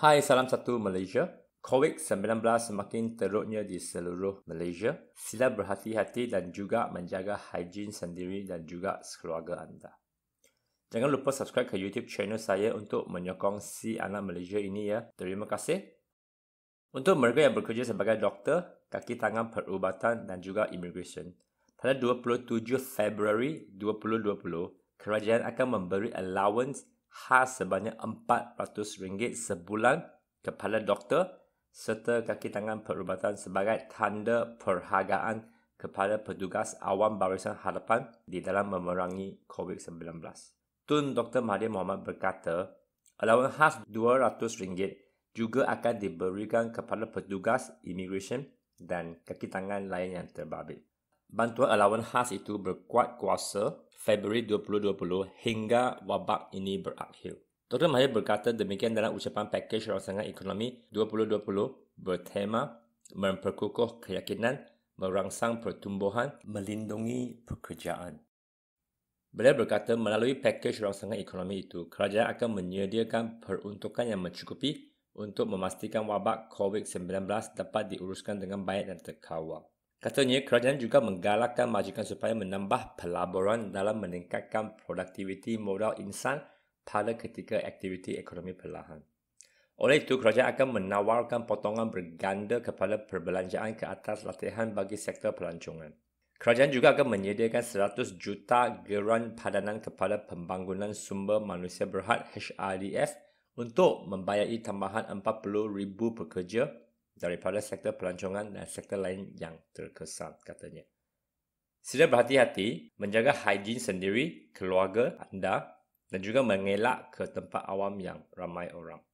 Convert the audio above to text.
Hai, salam satu Malaysia. COVID-19 semakin teruknya di seluruh Malaysia. Sila berhati-hati dan juga menjaga hygiene sendiri dan juga keluarga anda. Jangan lupa subscribe ke YouTube channel saya untuk menyokong si anak Malaysia ini ya. Terima kasih. Untuk mereka yang bekerja sebagai doktor, kaki tangan perubatan dan juga immigration, pada 27 Februari 2020, kerajaan akan memberi allowance khas sebanyak RM400 sebulan kepada doktor serta kaki tangan perubatan sebagai tanda perhargaan kepada petugas awam barisan hadapan di dalam memerangi COVID-19. Tun Dr. Mahathir Mohamad berkata, allowance khas RM200 juga akan diberikan kepada petugas immigration dan kaki tangan lain yang terbabit bantuan alawan khas itu berkuat kuasa Februari 2020 hingga wabak ini berakhir. Dr. Mahir berkata demikian dalam ucapan Pakej Rangsangan Ekonomi 2020 bertema memperkukuh keyakinan, merangsang pertumbuhan, melindungi pekerjaan. Beliau berkata melalui Pakej Rangsangan Ekonomi itu, kerajaan akan menyediakan peruntukan yang mencukupi untuk memastikan wabak COVID-19 dapat diuruskan dengan baik dan terkawal. Katanya kerajaan juga menggalakkan majikan supaya menambah pelaburan dalam meningkatkan produktiviti modal insan pada ketika aktiviti ekonomi perlahan. Oleh itu, kerajaan akan menawarkan potongan berganda kepada perbelanjaan ke atas latihan bagi sektor pelancongan. Kerajaan juga akan menyediakan 100 juta geran padanan kepada Pembangunan Sumber Manusia Berhad HRDF untuk membayari tambahan 40,000 pekerja daripada sektor pelancongan dan sektor lain yang terkesan katanya. Sila berhati-hati menjaga hijin sendiri, keluarga anda dan juga mengelak ke tempat awam yang ramai orang.